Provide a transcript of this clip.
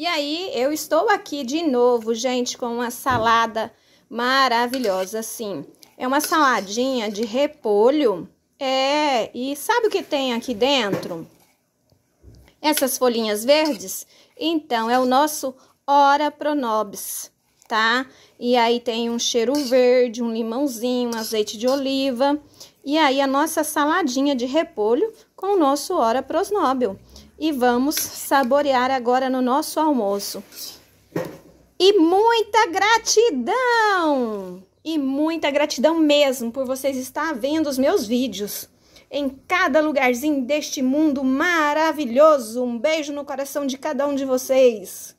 E aí, eu estou aqui de novo, gente, com uma salada maravilhosa, assim. É uma saladinha de repolho. É, e sabe o que tem aqui dentro? Essas folhinhas verdes? Então, é o nosso Ora Pronobis, tá? E aí tem um cheiro verde, um limãozinho, um azeite de oliva. E aí a nossa saladinha de repolho com o nosso Ora Prosnobel e vamos saborear agora no nosso almoço. E muita gratidão! E muita gratidão mesmo por vocês estar vendo os meus vídeos. Em cada lugarzinho deste mundo maravilhoso. Um beijo no coração de cada um de vocês.